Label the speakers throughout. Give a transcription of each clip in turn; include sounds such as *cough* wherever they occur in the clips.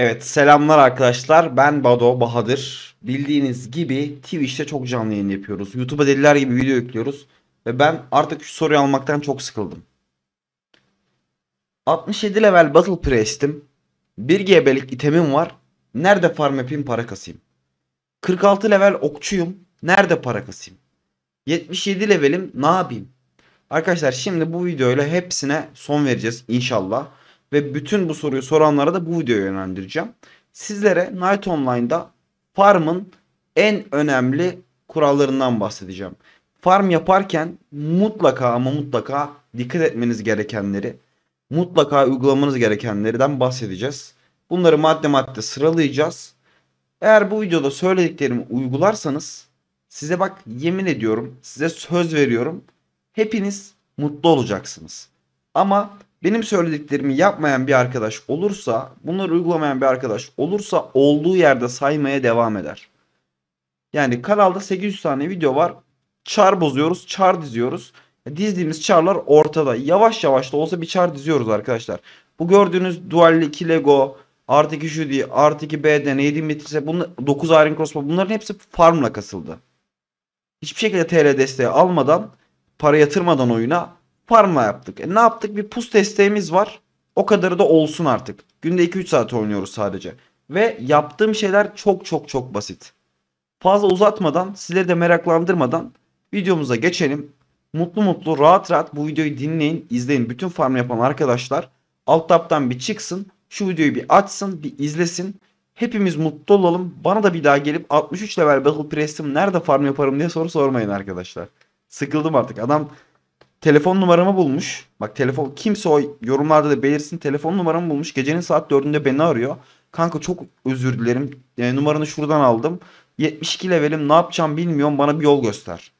Speaker 1: Evet selamlar arkadaşlar ben Bado Bahadır. Bildiğiniz gibi Twitch'te çok canlı yayın yapıyoruz. YouTube'a deliler gibi video yüklüyoruz. Ve ben artık şu soruyu almaktan çok sıkıldım. 67 level Battle Priest'im. 1 GB'lik itemim var. Nerede farm yapayım para kasayım? 46 level okçuyum. Nerede para kasayım? 77 levelim ne yapayım? Arkadaşlar şimdi bu videoyla hepsine son vereceğiz inşallah ve bütün bu soruyu soranlara da bu videoyu yönlendireceğim. Sizlere Night Online'da farm'ın en önemli kurallarından bahsedeceğim. Farm yaparken mutlaka ama mutlaka dikkat etmeniz gerekenleri, mutlaka uygulamanız gerekenlerden bahsedeceğiz. Bunları madde madde sıralayacağız. Eğer bu videoda söylediklerimi uygularsanız size bak yemin ediyorum, size söz veriyorum. Hepiniz mutlu olacaksınız. Ama benim söylediklerimi yapmayan bir arkadaş olursa, bunları uygulamayan bir arkadaş olursa olduğu yerde saymaya devam eder. Yani kanalda 800 tane video var. Çar bozuyoruz, çar diziyoruz. Dizdiğimiz çarlar ortada. Yavaş yavaş da olsa bir çar diziyoruz arkadaşlar. Bu gördüğünüz Dual 2 Lego, artı 2 şu diye, 2 B'den, 7 metrise, 9 Iron Crossbow bunların hepsi farmla kasıldı. Hiçbir şekilde TL desteği almadan, para yatırmadan oyuna Parma yaptık. E ne yaptık? Bir pus desteğimiz var. O kadarı da olsun artık. Günde 2-3 saat oynuyoruz sadece. Ve yaptığım şeyler çok çok çok basit. Fazla uzatmadan, sizleri de meraklandırmadan videomuza geçelim. Mutlu mutlu, rahat rahat bu videoyu dinleyin, izleyin. Bütün farm yapan arkadaşlar alt taptan bir çıksın. Şu videoyu bir açsın, bir izlesin. Hepimiz mutlu olalım. Bana da bir daha gelip 63 level Battle Press'im nerede farm yaparım diye soru sormayın arkadaşlar. Sıkıldım artık. Adam telefon numaramı bulmuş. Bak telefon kimse o yorumlarda da belirsin. Telefon numaramı bulmuş. Gecenin saat 4'ünde beni arıyor. Kanka çok özür dilerim. E, numaranı şuradan aldım. 72 levelim ne yapacağım bilmiyorum. Bana bir yol göster.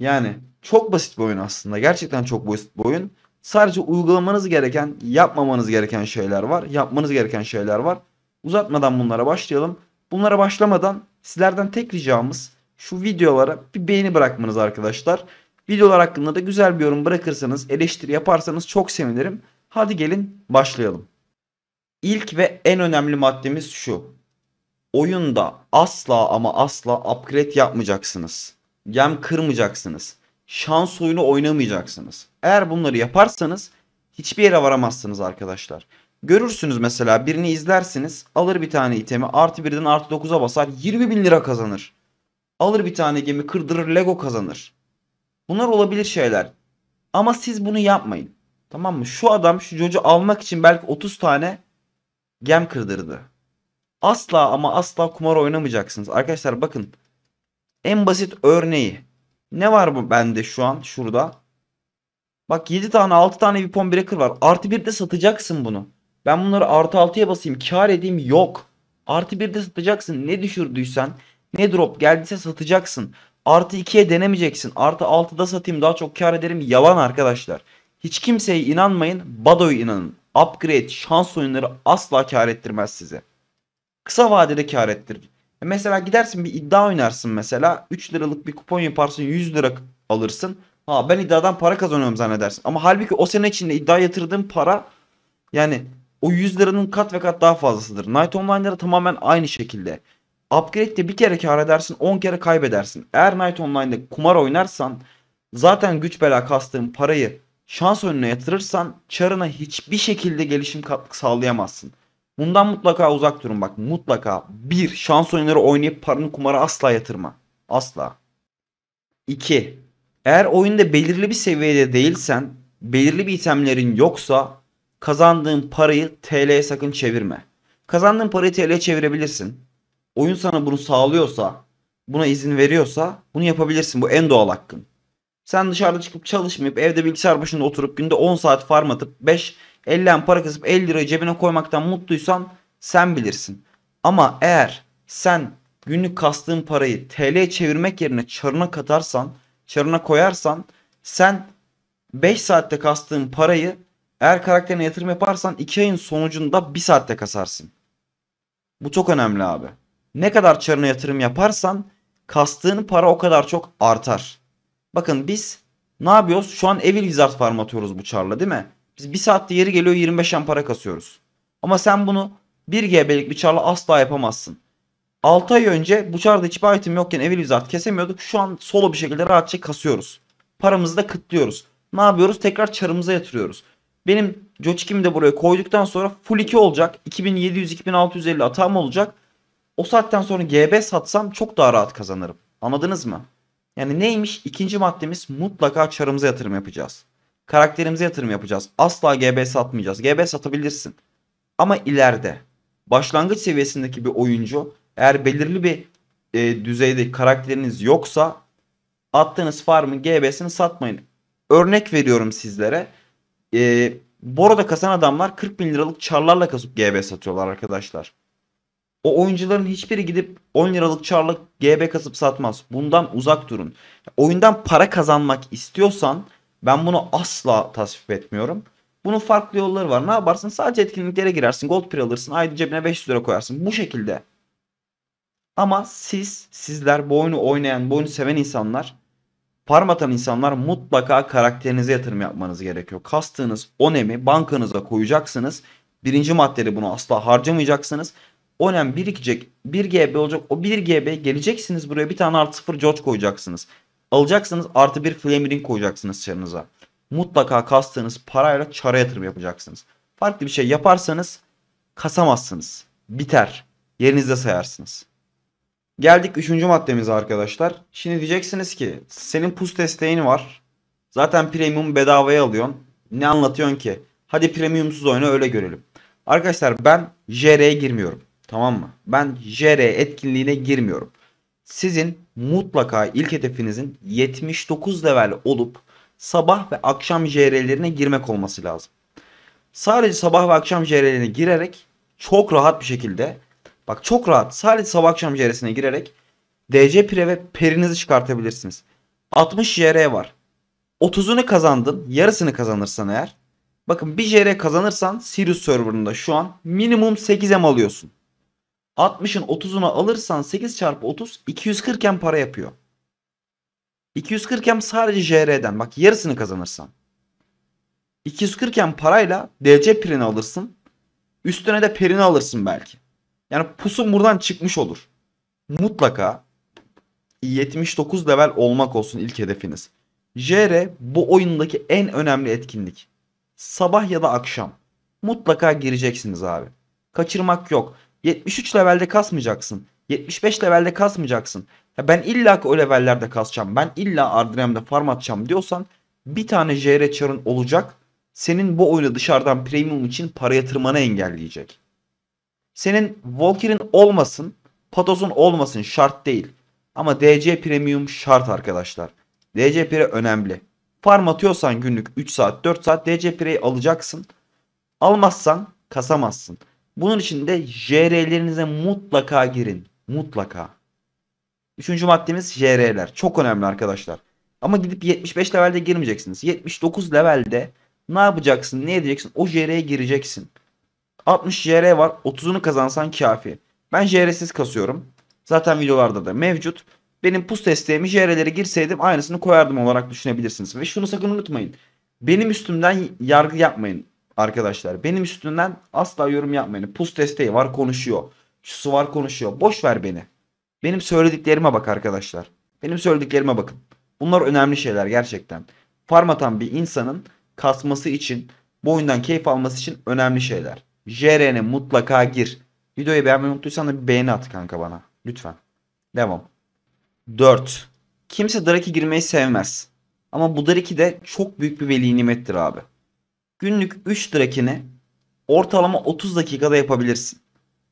Speaker 1: Yani çok basit bir oyun aslında. Gerçekten çok basit bir oyun. Sadece uygulamanız gereken, yapmamanız gereken şeyler var. Yapmanız gereken şeyler var. Uzatmadan bunlara başlayalım. Bunlara başlamadan sizlerden tek ricamız şu videolara bir beğeni bırakmanız arkadaşlar. Videolar hakkında da güzel bir yorum bırakırsanız, eleştiri yaparsanız çok sevinirim. Hadi gelin başlayalım. İlk ve en önemli maddemiz şu. Oyunda asla ama asla upgrade yapmayacaksınız. Gem kırmayacaksınız. Şans oyunu oynamayacaksınız. Eğer bunları yaparsanız hiçbir yere varamazsınız arkadaşlar. Görürsünüz mesela birini izlersiniz. Alır bir tane itemi artı birden artı dokuza basar 20 bin lira kazanır. Alır bir tane gemi kırdırır Lego kazanır. Bunlar olabilir şeyler. Ama siz bunu yapmayın. Tamam mı? Şu adam şu çocuğu almak için belki 30 tane gem kırdırdı. Asla ama asla kumar oynamayacaksınız. Arkadaşlar bakın. En basit örneği. Ne var bu bende şu an şurada? Bak 7 tane 6 tane bir pon breaker var. Artı 1'de satacaksın bunu. Ben bunları artı 6'ya basayım kar edeyim yok. Artı 1'de satacaksın. Ne düşürdüysen ne drop geldiyse satacaksın. Artı 2'ye denemeyeceksin. Artı 6'da satayım daha çok kar ederim. Yalan arkadaşlar. Hiç kimseye inanmayın. Bado'ya inanın. Upgrade, şans oyunları asla kar ettirmez size. Kısa vadede kar ettirir. E mesela gidersin bir iddia oynarsın mesela. 3 liralık bir kupon yaparsın 100 lira alırsın. Ha ben iddiadan para kazanıyorum zannedersin. Ama halbuki o sene içinde iddia yatırdığın para yani o 100 liranın kat ve kat daha fazlasıdır. Night Online'da tamamen aynı şekilde. Upgrade'de bir kere kar edersin 10 kere kaybedersin. Eğer Night Online'da kumar oynarsan zaten güç bela kastığın parayı şans önüne yatırırsan çarına hiçbir şekilde gelişim katkı sağlayamazsın. Bundan mutlaka uzak durun bak mutlaka. bir Şans oyunları oynayıp paranı kumara asla yatırma. Asla. 2. Eğer oyunda belirli bir seviyede değilsen, belirli bir itemlerin yoksa kazandığın parayı TL'ye sakın çevirme. Kazandığın parayı TL'ye çevirebilirsin oyun sana bunu sağlıyorsa, buna izin veriyorsa bunu yapabilirsin. Bu en doğal hakkın. Sen dışarıda çıkıp çalışmayıp evde bilgisayar başında oturup günde 10 saat farm atıp 5 50'en para kazıp 50 lirayı cebine koymaktan mutluysan sen bilirsin. Ama eğer sen günlük kastığın parayı TL çevirmek yerine çarına katarsan, çarına koyarsan sen 5 saatte kastığın parayı eğer karakterine yatırım yaparsan 2 ayın sonucunda 1 saatte kasarsın. Bu çok önemli abi. Ne kadar çarına yatırım yaparsan kastığın para o kadar çok artar. Bakın biz ne yapıyoruz? Şu an Evil Wizard farm atıyoruz bu çarla değil mi? Biz bir saatte yeri geliyor 25 yan para kasıyoruz. Ama sen bunu 1 GB'lik bir çarla asla yapamazsın. 6 ay önce bu çarda hiçbir item yokken Evil Wizard kesemiyorduk. Şu an solo bir şekilde rahatça kasıyoruz. Paramızı da kıtlıyoruz. Ne yapıyoruz? Tekrar çarımıza yatırıyoruz. Benim Jochikim'i de buraya koyduktan sonra full 2 olacak. 2700-2650 atağım olacak o saatten sonra GB satsam çok daha rahat kazanırım. Anladınız mı? Yani neymiş? İkinci maddemiz mutlaka çarımıza yatırım yapacağız. Karakterimize yatırım yapacağız. Asla GB satmayacağız. GB satabilirsin. Ama ileride başlangıç seviyesindeki bir oyuncu eğer belirli bir e, düzeyde karakteriniz yoksa attığınız farmın GB'sini satmayın. Örnek veriyorum sizlere. E, Boro'da kasan adamlar 40 bin liralık çarlarla kasıp GB satıyorlar arkadaşlar. O oyuncuların hiçbiri gidip 10 liralık çarlık GB kasıp satmaz. Bundan uzak durun. Oyundan para kazanmak istiyorsan ben bunu asla tasvip etmiyorum. Bunun farklı yolları var. Ne yaparsın? Sadece etkinliklere girersin. Gold pir alırsın. Ayda cebine 500 lira koyarsın. Bu şekilde. Ama siz, sizler bu oyunu oynayan, bu oyunu seven insanlar, farm atan insanlar mutlaka karakterinize yatırım yapmanız gerekiyor. Kastığınız onemi bankanıza koyacaksınız. Birinci maddede bunu asla harcamayacaksınız. Onem nem birikecek. 1 GB olacak. O 1 GB geleceksiniz buraya bir tane artı 0 George koyacaksınız. Alacaksınız artı bir Flamer'in koyacaksınız çarınıza. Mutlaka kastığınız parayla çara yatırım yapacaksınız. Farklı bir şey yaparsanız kasamazsınız. Biter. Yerinizde sayarsınız. Geldik 3. maddemize arkadaşlar. Şimdi diyeceksiniz ki senin pus desteğin var. Zaten premium bedavaya alıyorsun. Ne anlatıyorsun ki? Hadi premiumsuz oyna öyle görelim. Arkadaşlar ben JR'ye girmiyorum. Tamam mı? Ben JR etkinliğine girmiyorum. Sizin mutlaka ilk hedefinizin 79 level olup sabah ve akşam JR'lerine girmek olması lazım. Sadece sabah ve akşam JR'lerine girerek çok rahat bir şekilde bak çok rahat sadece sabah akşam JR'sine girerek DC Pre ve Peri'nizi çıkartabilirsiniz. 60 JR var. 30'unu kazandın, yarısını kazanırsan eğer. Bakın bir JR kazanırsan Sirius Server'ında şu an minimum 8M alıyorsun. 60'ın 30'una alırsan 8 çarpı 30 240 hem para yapıyor. 240 hem sadece JR'den bak yarısını kazanırsan. 240 hem parayla DC pirini alırsın. Üstüne de perini alırsın belki. Yani pusun buradan çıkmış olur. Mutlaka 79 level olmak olsun ilk hedefiniz. JR bu oyundaki en önemli etkinlik. Sabah ya da akşam. Mutlaka gireceksiniz abi. Kaçırmak yok. 73 levelde kasmayacaksın. 75 levelde kasmayacaksın. Ya ben illa ki o levellerde kasacağım. Ben illa Ardrem'de farm atacağım diyorsan bir tane JR Char'ın olacak. Senin bu oyunu dışarıdan premium için para yatırmanı engelleyecek. Senin Volker'in olmasın, Patos'un olmasın şart değil. Ama DC premium şart arkadaşlar. DC Pre önemli. Farm atıyorsan günlük 3 saat 4 saat DC Pre'yi alacaksın. Almazsan kasamazsın. Bunun için de JR'lerinize mutlaka girin. Mutlaka. Üçüncü maddemiz JR'ler. Çok önemli arkadaşlar. Ama gidip 75 levelde girmeyeceksiniz. 79 levelde ne yapacaksın, ne edeceksin? O JR'ye gireceksin. 60 JR var. 30'unu kazansan kafi. Ben JR'siz kasıyorum. Zaten videolarda da mevcut. Benim pus testlerimi JR'lere girseydim aynısını koyardım olarak düşünebilirsiniz. Ve şunu sakın unutmayın. Benim üstümden yargı yapmayın. Arkadaşlar benim üstünden asla yorum yapmayın. Pus desteği var konuşuyor. Şusu var konuşuyor. Boş ver beni. Benim söylediklerime bak arkadaşlar. Benim söylediklerime bakın. Bunlar önemli şeyler gerçekten. Farm atan bir insanın kasması için, bu oyundan keyif alması için önemli şeyler. JRN'e mutlaka gir. Videoyu beğenmeyi unuttuysan da bir beğeni at kanka bana. Lütfen. Devam. 4. Kimse Drake'e girmeyi sevmez. Ama bu Drake de çok büyük bir veli nimettir abi. Günlük 3 drakini ortalama 30 dakikada yapabilirsin.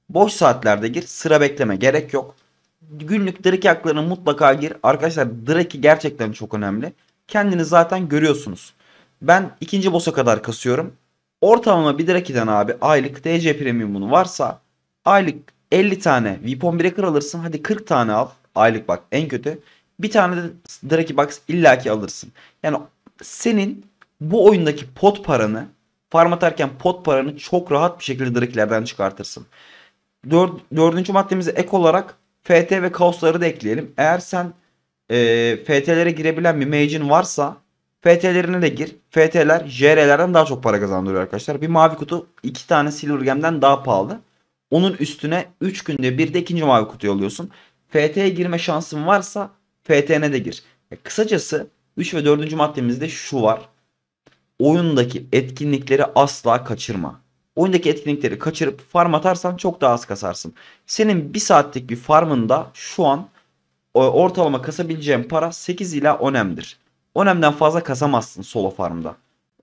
Speaker 1: Boş saatlerde gir, sıra bekleme gerek yok. Günlük direk yaklarını mutlaka gir. Arkadaşlar direki gerçekten çok önemli. Kendini zaten görüyorsunuz. Ben ikinci bosa kadar kasıyorum. Ortalama bir direkiden abi aylık DC Premium'un varsa aylık 50 tane Vipon Breaker alırsın. Hadi 40 tane al. Aylık bak en kötü. Bir tane de Draki Box illaki alırsın. Yani senin bu oyundaki pot paranı farm atarken pot paranı çok rahat bir şekilde Drake'lerden çıkartırsın. Dör, dördüncü maddemize ek olarak FT ve kaosları da ekleyelim. Eğer sen e, FT'lere girebilen bir mage'in varsa FT'lerine de gir. FT'ler JR'lerden daha çok para kazandırıyor arkadaşlar. Bir mavi kutu iki tane Silver Gem'den daha pahalı. Onun üstüne 3 günde bir de ikinci mavi kutu alıyorsun. FT'ye girme şansın varsa FT'ne de gir. E, kısacası 3 ve 4. maddemizde şu var oyundaki etkinlikleri asla kaçırma. Oyundaki etkinlikleri kaçırıp farm atarsan çok daha az kasarsın. Senin bir saatlik bir farmında şu an e, ortalama kasabileceğin para 8 ila 10 M'dir. 10 M'den fazla kasamazsın solo farmda.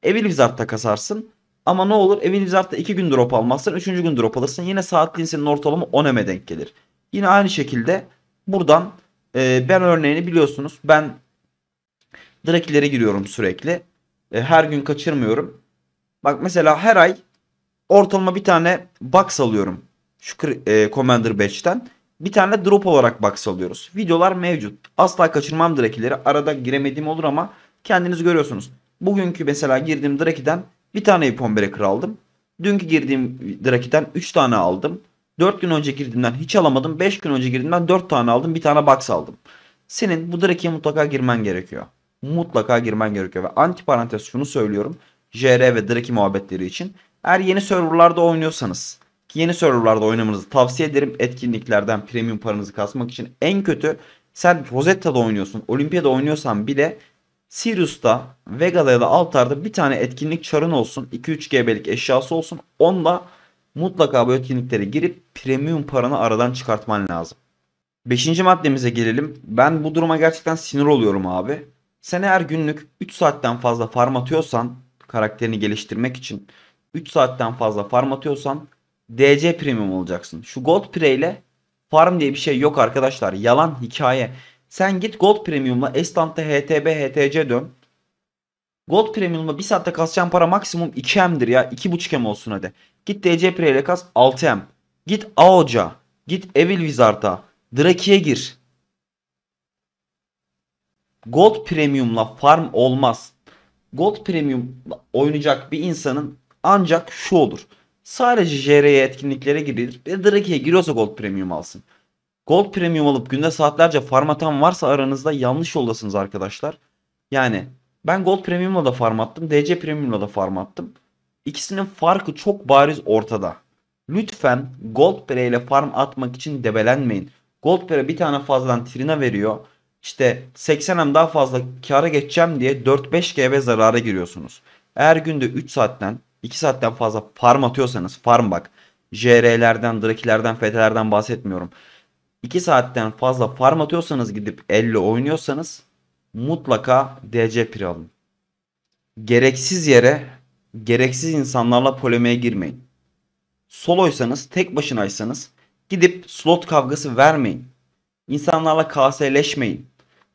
Speaker 1: Evil Wizard'da kasarsın ama ne olur Evil Wizard'da 2 gün drop almazsın 3. gün drop alırsın. Yine saatliğin senin ortalama 10 M'e denk gelir. Yine aynı şekilde buradan e, ben örneğini biliyorsunuz ben Draki'lere giriyorum sürekli. E, her gün kaçırmıyorum. Bak mesela her ay ortalama bir tane box alıyorum. Şu e, Commander Batch'ten. Bir tane drop olarak box alıyoruz. Videolar mevcut. Asla kaçırmam Draki'leri. Arada giremediğim olur ama kendiniz görüyorsunuz. Bugünkü mesela girdiğim Draki'den bir tane Epon Breaker aldım. Dünkü girdiğim Draki'den 3 tane aldım. 4 gün önce girdiğimden hiç alamadım. 5 gün önce girdiğimden 4 tane aldım. Bir tane box aldım. Senin bu Draki'ye mutlaka girmen gerekiyor mutlaka girmen gerekiyor. Ve anti parantez şunu söylüyorum. JR ve Draki muhabbetleri için. Eğer yeni serverlarda oynuyorsanız ki yeni serverlarda oynamanızı tavsiye ederim. Etkinliklerden premium paranızı kasmak için en kötü sen Rosetta'da oynuyorsun, Olimpiyada oynuyorsan bile Sirius'ta, Vega'da ya da Altar'da bir tane etkinlik çarın olsun. 2-3 GB'lik eşyası olsun. Onunla mutlaka bu etkinliklere girip premium paranı aradan çıkartman lazım. Beşinci maddemize gelelim. Ben bu duruma gerçekten sinir oluyorum abi. Sen eğer günlük 3 saatten fazla farm atıyorsan karakterini geliştirmek için 3 saatten fazla farm atıyorsan DC premium olacaksın. Şu gold pre ile farm diye bir şey yok arkadaşlar. Yalan hikaye. Sen git gold premiumla Esland'da HTB HTC dön. Gold premiumla 1 saatte kasacağın para maksimum 2M'dir ya. 2.5M olsun hadi. Git DC pre ile kas 6M. Git AOC'a. Git Evil Wizard'a. Draki'ye gir. Gold Premium'la farm olmaz. Gold Premium oynayacak bir insanın ancak şu olur. Sadece JR'ye etkinliklere girilir ve Drake'ye giriyorsa Gold Premium alsın. Gold Premium alıp günde saatlerce farm atan varsa aranızda yanlış yoldasınız arkadaşlar. Yani ben Gold Premium'la da farm attım. DC Premium'la da farm attım. İkisinin farkı çok bariz ortada. Lütfen Gold Pere ile farm atmak için debelenmeyin. Gold Pere bir tane fazladan Trina veriyor işte 80M daha fazla kâra geçeceğim diye 4-5 GB zarara giriyorsunuz. Eğer günde 3 saatten 2 saatten fazla farm atıyorsanız farm bak JR'lerden, Draki'lerden, FT'lerden bahsetmiyorum. 2 saatten fazla farm atıyorsanız gidip 50 oynuyorsanız mutlaka DC pir alın. Gereksiz yere, gereksiz insanlarla polemiğe girmeyin. Soloysanız, tek başınaysanız gidip slot kavgası vermeyin. İnsanlarla kaseleşmeyin.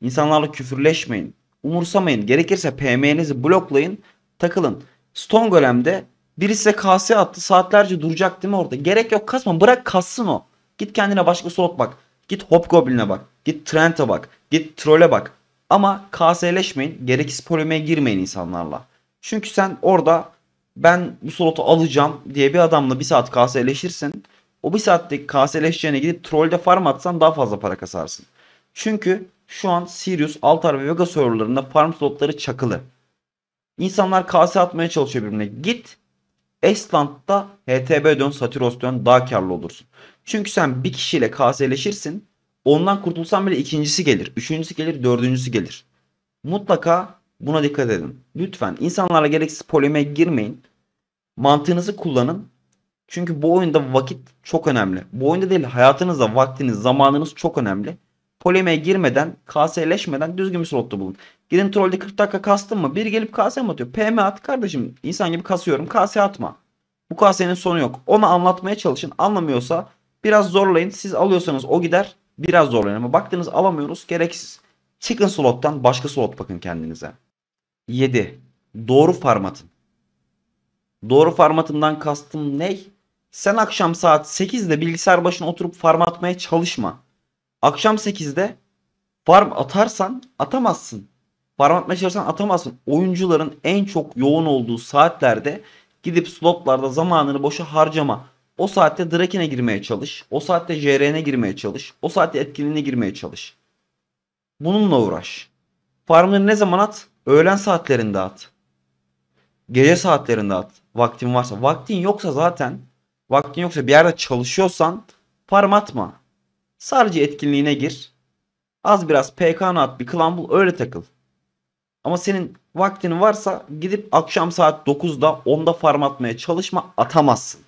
Speaker 1: İnsanlarla küfürleşmeyin. Umursamayın. Gerekirse PM'nizi bloklayın. Takılın. Stone Golem'de biri size kase attı. Saatlerce duracak değil mi orada? Gerek yok kasma. Bırak kassın o. Git kendine başka slot bak. Git Hobgoblin'e bak. Git Trent'e bak. Git Troll'e bak. Ama kaseleşmeyin. Gereksiz polemiğe girmeyin insanlarla. Çünkü sen orada ben bu slotu alacağım diye bir adamla bir saat kaseleşirsin. O bir saatte kaseleşeceğine gidip trol'de farm atsan daha fazla para kasarsın. Çünkü şu an Sirius, Altar ve Vega serverlarında farm slotları çakılı. İnsanlar kase atmaya çalışıyor birbirine. Git Estland'da HTB dön, Satiros dön daha karlı olursun. Çünkü sen bir kişiyle kaseleşirsin. Ondan kurtulsan bile ikincisi gelir. Üçüncüsü gelir, dördüncüsü gelir. Mutlaka buna dikkat edin. Lütfen insanlarla gereksiz polemiğe girmeyin. Mantığınızı kullanın. Çünkü bu oyunda vakit çok önemli. Bu oyunda değil hayatınızda vaktiniz, zamanınız çok önemli polemiğe girmeden, KS'leşmeden düzgün bir slotta bulun. Gidin trollde 40 dakika kastın mı? Bir gelip KS mi atıyor? PM at kardeşim. İnsan gibi kasıyorum. KS atma. Bu KS'nin sonu yok. Onu anlatmaya çalışın. Anlamıyorsa biraz zorlayın. Siz alıyorsanız o gider. Biraz zorlayın ama baktınız alamıyoruz. Gereksiz. Çıkın slottan başka slot bakın kendinize. 7. Doğru farmatın. Doğru farmatından kastım ne? Sen akşam saat 8'de bilgisayar başına oturup farmatmaya çalışma. Akşam 8'de farm atarsan atamazsın. Farm atmaya çalışsan atamazsın. Oyuncuların en çok yoğun olduğu saatlerde gidip slotlarda zamanını boşa harcama. O saatte Draken'e girmeye çalış. O saatte JRN'e girmeye çalış. O saatte etkinliğine girmeye çalış. Bununla uğraş. Farmları ne zaman at? Öğlen saatlerinde at. Gece saatlerinde at. Vaktin varsa. Vaktin yoksa zaten vaktin yoksa bir yerde çalışıyorsan farm atma. Sadece etkinliğine gir. Az biraz PK'nı at bir klan bul öyle takıl. Ama senin vaktin varsa gidip akşam saat 9'da 10'da farm atmaya çalışma atamazsın.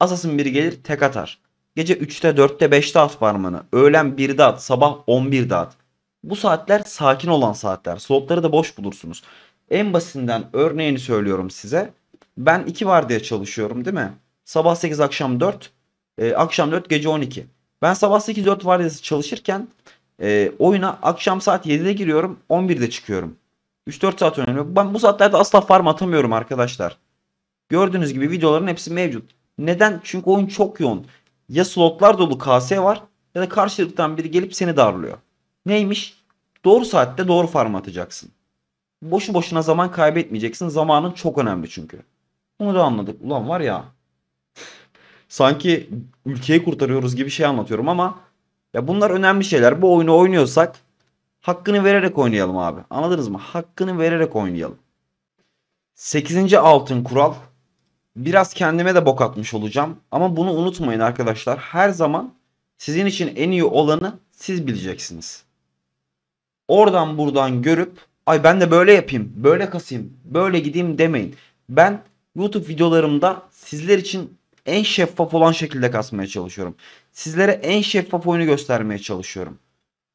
Speaker 1: Asasın biri gelir tek atar. Gece 3'te 4'te 5'te at farmını. Öğlen 1'de at sabah 11'de at. Bu saatler sakin olan saatler. Slotları da boş bulursunuz. En basinden örneğini söylüyorum size. Ben 2 vardiya çalışıyorum değil mi? Sabah 8 akşam 4. E, ee, akşam 4 gece 12. Ben sabah 8-4 vardiyası çalışırken e, oyuna akşam saat 7'de giriyorum 11'de çıkıyorum. 3-4 saat oynuyorum. Ben bu saatlerde asla farm atamıyorum arkadaşlar. Gördüğünüz gibi videoların hepsi mevcut. Neden? Çünkü oyun çok yoğun. Ya slotlar dolu KS var ya da karşılıktan biri gelip seni darlıyor. Neymiş? Doğru saatte doğru farm atacaksın. Boşu boşuna zaman kaybetmeyeceksin. Zamanın çok önemli çünkü. Bunu da anladık. Ulan var ya sanki ülkeyi kurtarıyoruz gibi şey anlatıyorum ama ya bunlar önemli şeyler. Bu oyunu oynuyorsak hakkını vererek oynayalım abi. Anladınız mı? Hakkını vererek oynayalım. 8. altın kural. Biraz kendime de bok atmış olacağım ama bunu unutmayın arkadaşlar. Her zaman sizin için en iyi olanı siz bileceksiniz. Oradan buradan görüp ay ben de böyle yapayım, böyle kasayım, böyle gideyim demeyin. Ben YouTube videolarımda sizler için en şeffaf olan şekilde kasmaya çalışıyorum. Sizlere en şeffaf oyunu göstermeye çalışıyorum.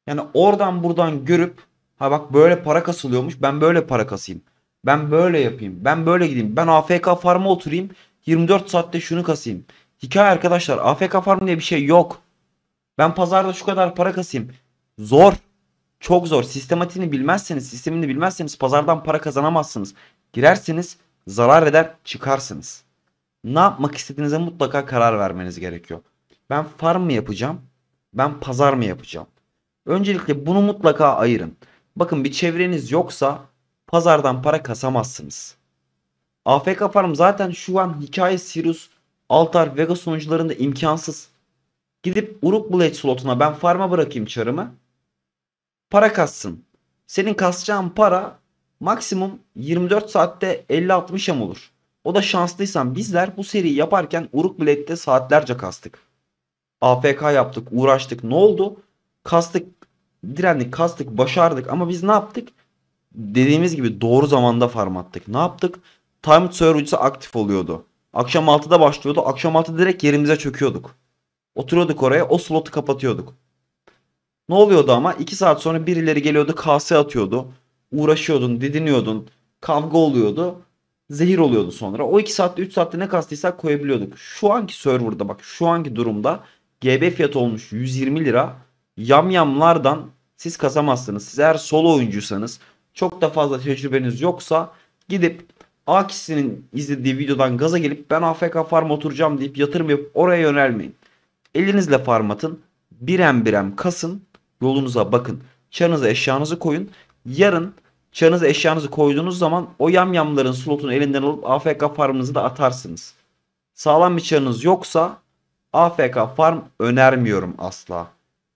Speaker 1: Yani oradan buradan görüp ha bak böyle para kasılıyormuş ben böyle para kasayım. Ben böyle yapayım. Ben böyle gideyim. Ben AFK farm'a oturayım. 24 saatte şunu kasayım. Hikaye arkadaşlar AFK farm diye bir şey yok. Ben pazarda şu kadar para kasayım. Zor. Çok zor. Sistematiğini bilmezseniz, sistemini bilmezseniz pazardan para kazanamazsınız. Girersiniz zarar eder çıkarsınız ne yapmak istediğinize mutlaka karar vermeniz gerekiyor. Ben farm mı yapacağım? Ben pazar mı yapacağım? Öncelikle bunu mutlaka ayırın. Bakın bir çevreniz yoksa pazardan para kasamazsınız. AFK Farm zaten şu an hikaye Sirius, Altar, Vega sonuçlarında imkansız. Gidip Uruk Blade slotuna ben farma bırakayım çarımı. Para kassın. Senin kasacağın para maksimum 24 saatte 50-60 yam olur. O da şanslıysan bizler bu seriyi yaparken Uruk bilette saatlerce kastık. APK yaptık, uğraştık. Ne oldu? Kastık, direndik, kastık, başardık. Ama biz ne yaptık? Dediğimiz gibi doğru zamanda farm attık. Ne yaptık? Time Server aktif oluyordu. Akşam 6'da başlıyordu. Akşam 6 direkt yerimize çöküyorduk. Oturuyorduk oraya o slotu kapatıyorduk. Ne oluyordu ama 2 saat sonra birileri geliyordu kase atıyordu. Uğraşıyordun didiniyordun. Kavga oluyordu zehir oluyordu sonra. O 2 saatte 3 saatte ne kastıysak koyabiliyorduk. Şu anki serverda bak şu anki durumda GB fiyat olmuş 120 lira. Yamyamlardan siz kasamazsınız. Siz eğer solo oyuncuysanız çok da fazla tecrübeniz yoksa gidip A kişisinin izlediği videodan gaza gelip ben AFK farm oturacağım deyip yatırım yapıp oraya yönelmeyin. Elinizle farm atın. Birem birem kasın. Yolunuza bakın. Çanınıza eşyanızı koyun. Yarın Çanınızı eşyanızı koyduğunuz zaman o yamyamların slotunu elinden alıp AFK farmınızı da atarsınız. Sağlam bir çanınız yoksa AFK farm önermiyorum asla.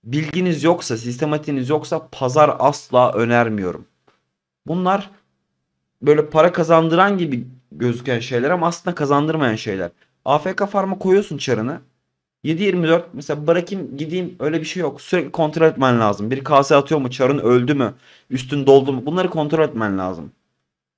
Speaker 1: Bilginiz yoksa, sistematiğiniz yoksa pazar asla önermiyorum. Bunlar böyle para kazandıran gibi gözüken şeyler ama aslında kazandırmayan şeyler. AFK farma koyuyorsun çarını. 7-24 mesela bırakayım gideyim öyle bir şey yok. Sürekli kontrol etmen lazım. Bir kase atıyor mu? Çarın öldü mü? Üstün doldu mu? Bunları kontrol etmen lazım.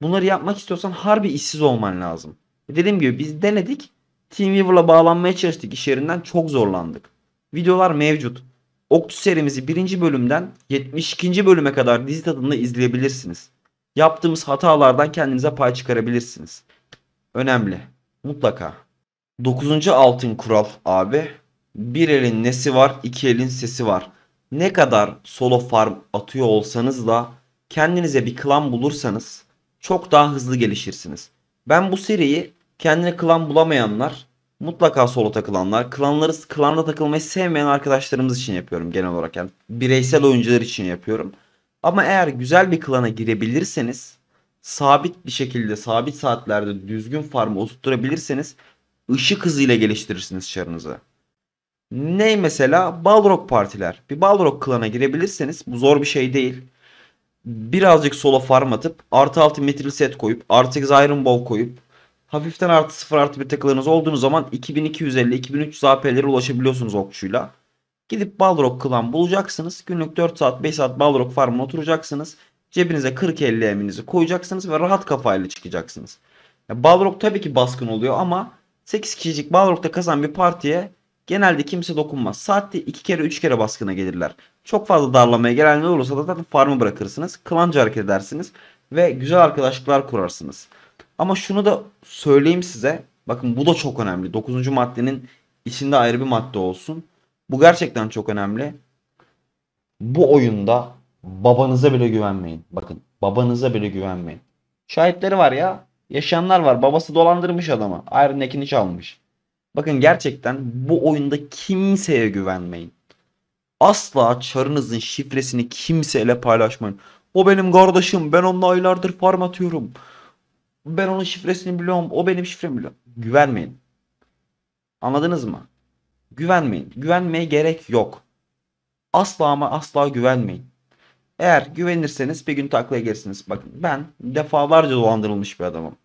Speaker 1: Bunları yapmak istiyorsan harbi işsiz olman lazım. E dediğim gibi biz denedik. TeamViewer'la bağlanmaya çalıştık iş yerinden. Çok zorlandık. Videolar mevcut. Okçu serimizi birinci bölümden 72. bölüme kadar dizi tadında izleyebilirsiniz. Yaptığımız hatalardan kendinize pay çıkarabilirsiniz. Önemli. Mutlaka. 9. altın kural abi. Bir elin nesi var, iki elin sesi var. Ne kadar solo farm atıyor olsanız da kendinize bir klan bulursanız çok daha hızlı gelişirsiniz. Ben bu seriyi kendine klan bulamayanlar, mutlaka solo takılanlar, klanları klanda takılmayı sevmeyen arkadaşlarımız için yapıyorum genel olarak. Yani bireysel oyuncular için yapıyorum. Ama eğer güzel bir klana girebilirseniz sabit bir şekilde sabit saatlerde düzgün farmı oturtturabilirseniz ışık hızıyla geliştirirsiniz şarınızı. Ne mesela? Balrog partiler. Bir Balrog klana girebilirseniz bu zor bir şey değil. Birazcık solo farm atıp artı 6 metril set koyup artı 8 iron ball koyup hafiften artı 0 artı 1 takılarınız olduğunuz zaman 2250-2300 AP'lere ulaşabiliyorsunuz okçuyla. Gidip Balrog klan bulacaksınız. Günlük 4 saat 5 saat Balrog farmına oturacaksınız. Cebinize 40-50 eminizi koyacaksınız ve rahat kafayla çıkacaksınız. Ya Balrog tabii ki baskın oluyor ama 8 kişilik Balrog'da kazan bir partiye genelde kimse dokunmaz. Saatte 2 kere 3 kere baskına gelirler. Çok fazla darlamaya gelenler olursa da zaten farmı bırakırsınız. Klanca hareket edersiniz. Ve güzel arkadaşlıklar kurarsınız. Ama şunu da söyleyeyim size. Bakın bu da çok önemli. 9. maddenin içinde ayrı bir madde olsun. Bu gerçekten çok önemli. Bu oyunda babanıza bile güvenmeyin. Bakın babanıza bile güvenmeyin. Şahitleri var ya yaşayanlar var. Babası dolandırmış adamı. Iron Neck'ini çalmış. Bakın gerçekten bu oyunda kimseye güvenmeyin. Asla çarınızın şifresini kimseyle paylaşmayın. O benim kardeşim. Ben onunla aylardır farm atıyorum. Ben onun şifresini biliyorum. O benim şifremi biliyor. Güvenmeyin. Anladınız mı? Güvenmeyin. Güvenmeye gerek yok. Asla ama asla güvenmeyin. Eğer güvenirseniz bir gün taklaya gelirsiniz. Bakın ben defalarca dolandırılmış bir adamım.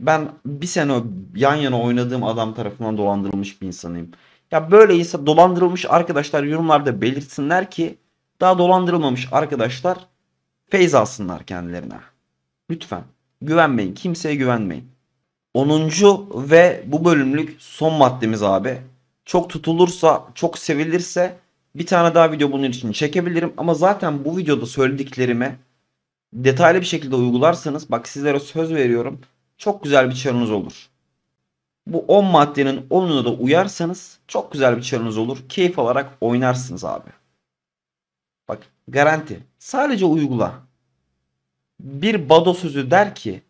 Speaker 1: Ben bir sene yan yana oynadığım adam tarafından dolandırılmış bir insanıyım. Ya böyle insan dolandırılmış arkadaşlar yorumlarda belirtsinler ki daha dolandırılmamış arkadaşlar feyz alsınlar kendilerine. Lütfen güvenmeyin. Kimseye güvenmeyin. 10. ve bu bölümlük son maddemiz abi. Çok tutulursa, çok sevilirse bir tane daha video bunun için çekebilirim. Ama zaten bu videoda söylediklerimi detaylı bir şekilde uygularsanız bak sizlere söz veriyorum çok güzel bir çarınız olur. Bu 10 maddenin 10'una da uyarsanız çok güzel bir çarınız olur. Keyif alarak oynarsınız abi. Bak garanti. Sadece uygula. Bir Bado sözü der ki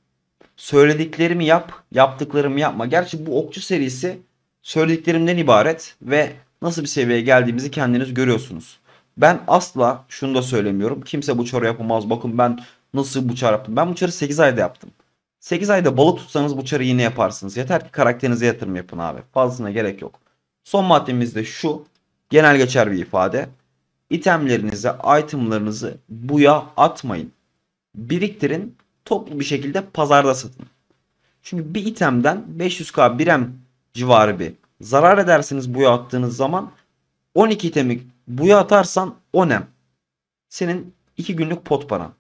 Speaker 1: söylediklerimi yap, yaptıklarımı yapma. Gerçi bu okçu serisi söylediklerimden ibaret ve nasıl bir seviyeye geldiğimizi kendiniz görüyorsunuz. Ben asla şunu da söylemiyorum. Kimse bu çarı yapamaz. Bakın ben nasıl bu çarı yaptım. Ben bu çarı 8 ayda yaptım. 8 ayda balık tutsanız bu çarı yine yaparsınız. Yeter ki karakterinize yatırım yapın abi. Fazlasına gerek yok. Son maddemiz de şu. Genel geçer bir ifade. İtemlerinizi, itemlarınızı buya atmayın. Biriktirin, toplu bir şekilde pazarda satın. Çünkü bir itemden 500k birem civarı bir zarar edersiniz buya attığınız zaman 12 itemi buya atarsan 10 em. Senin 2 günlük pot paran.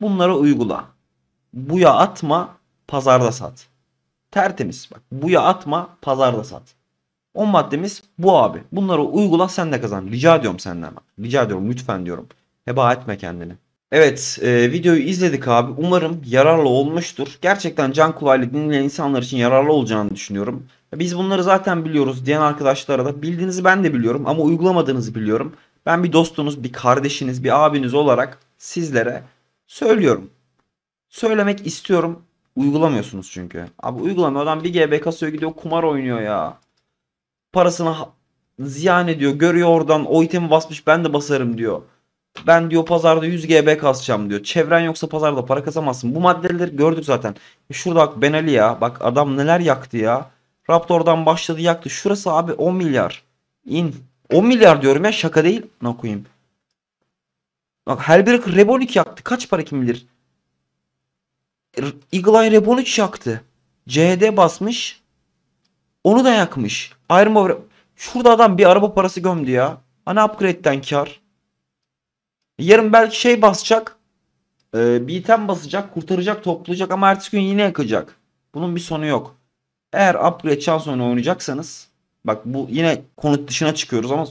Speaker 1: Bunları uygula buya atma pazarda sat. Tertemiz. Bak buya atma pazarda sat. 10 maddemiz bu abi. Bunları uygula sen de kazan. Rica ediyorum senden bak. Rica ediyorum lütfen diyorum. Heba etme kendini. Evet e, videoyu izledik abi. Umarım yararlı olmuştur. Gerçekten can kulağıyla dinleyen insanlar için yararlı olacağını düşünüyorum. Biz bunları zaten biliyoruz diyen arkadaşlara da bildiğinizi ben de biliyorum ama uygulamadığınızı biliyorum. Ben bir dostunuz, bir kardeşiniz, bir abiniz olarak sizlere söylüyorum söylemek istiyorum. Uygulamıyorsunuz çünkü. Abi uygulamıyor. Adam bir GB kasıyor gidiyor kumar oynuyor ya. Parasını ziyan ediyor. Görüyor oradan o itemi basmış ben de basarım diyor. Ben diyor pazarda 100 GB kasacağım diyor. Çevren yoksa pazarda para kazamazsın. Bu maddeleri gördük zaten. E şurada bak Ben Ali ya. Bak adam neler yaktı ya. Raptor'dan başladı yaktı. Şurası abi 10 milyar. İn. 10 milyar diyorum ya şaka değil. Ne koyayım. Bak her Helbrik Rebonik yaktı. Kaç para kim bilir. Eagle Eye Rep 13 CD basmış. Onu da yakmış. Iron Man Şurada adam bir araba parası gömdü ya. Hani upgrade'den kar. Yarın belki şey basacak. E, bir item basacak. Kurtaracak toplayacak ama ertesi gün yine yakacak. Bunun bir sonu yok. Eğer upgrade şans oyunu oynayacaksanız. Bak bu yine konut dışına çıkıyoruz ama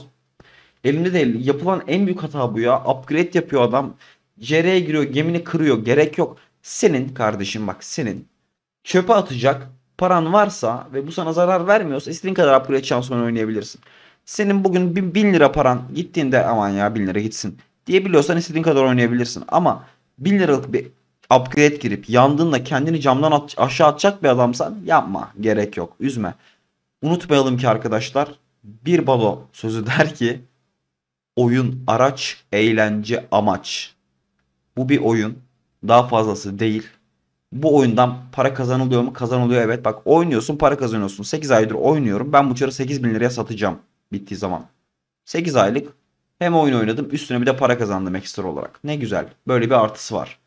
Speaker 1: elimde değil. Yapılan en büyük hata bu ya. Upgrade yapıyor adam. CR'ye giriyor gemini kırıyor. Gerek yok. Senin kardeşim bak senin çöpe atacak paran varsa ve bu sana zarar vermiyorsa istediğin kadar upgrade şansını oynayabilirsin. Senin bugün 1000 lira paran gittiğinde aman ya 1000 lira gitsin diyebiliyorsan istediğin kadar oynayabilirsin. Ama 1000 liralık bir upgrade girip yandığında kendini camdan at aşağı atacak bir adamsan yapma. Gerek yok. Üzme. Unutmayalım ki arkadaşlar bir balo sözü *laughs* der ki oyun araç, eğlence amaç. Bu bir oyun. Daha fazlası değil. Bu oyundan para kazanılıyor mu? Kazanılıyor evet. Bak oynuyorsun para kazanıyorsun. 8 aydır oynuyorum. Ben bu çarı 8 bin liraya satacağım. Bittiği zaman. 8 aylık hem oyun oynadım üstüne bir de para kazandım ekstra olarak. Ne güzel. Böyle bir artısı var.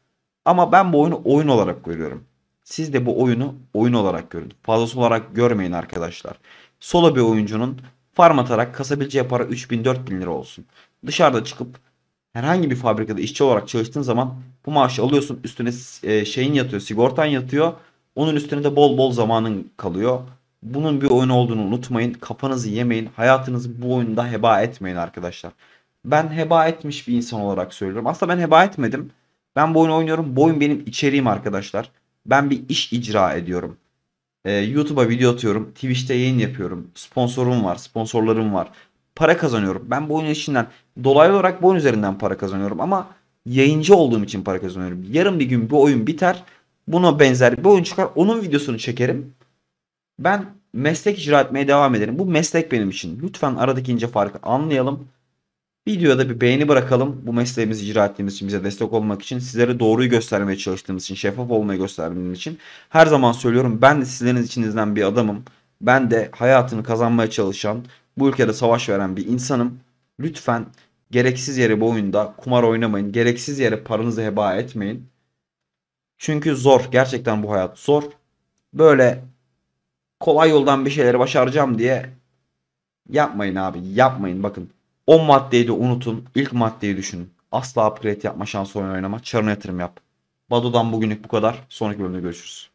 Speaker 1: Ama ben bu oyunu oyun olarak görüyorum. Siz de bu oyunu oyun olarak görün. Fazlası olarak görmeyin arkadaşlar. Solo bir oyuncunun farm atarak kasabileceği para 3000-4000 lira olsun. Dışarıda çıkıp herhangi bir fabrikada işçi olarak çalıştığın zaman bu maaşı alıyorsun üstüne e, şeyin yatıyor sigortan yatıyor. Onun üstüne de bol bol zamanın kalıyor. Bunun bir oyun olduğunu unutmayın. Kafanızı yemeyin. Hayatınızı bu oyunda heba etmeyin arkadaşlar. Ben heba etmiş bir insan olarak söylüyorum. Aslında ben heba etmedim. Ben bu oyunu oynuyorum. Bu oyun benim içeriğim arkadaşlar. Ben bir iş icra ediyorum. Ee, YouTube'a video atıyorum. Twitch'te yayın yapıyorum. Sponsorum var. Sponsorlarım var para kazanıyorum. Ben bu oyun işinden dolaylı olarak bu oyun üzerinden para kazanıyorum ama yayıncı olduğum için para kazanıyorum. Yarın bir gün bu oyun biter. Buna benzer bir oyun çıkar. Onun videosunu çekerim. Ben meslek icra etmeye devam ederim. Bu meslek benim için. Lütfen aradaki ince farkı anlayalım. Videoda bir beğeni bırakalım. Bu mesleğimizi icra ettiğimiz için, bize destek olmak için, sizlere doğruyu göstermeye çalıştığımız için, şeffaf olmayı gösterdiğimiz için. Her zaman söylüyorum ben de sizlerin içinizden bir adamım. Ben de hayatını kazanmaya çalışan, bu ülkede savaş veren bir insanım. Lütfen gereksiz yere bu oyunda kumar oynamayın. Gereksiz yere paranızı heba etmeyin. Çünkü zor. Gerçekten bu hayat zor. Böyle kolay yoldan bir şeyleri başaracağım diye yapmayın abi. Yapmayın bakın. 10 maddeyi de unutun. İlk maddeyi düşünün. Asla upgrade yapma şansı oyun oynama. Çarına yatırım yap. Bado'dan bugünlük bu kadar. Sonraki bölümde görüşürüz.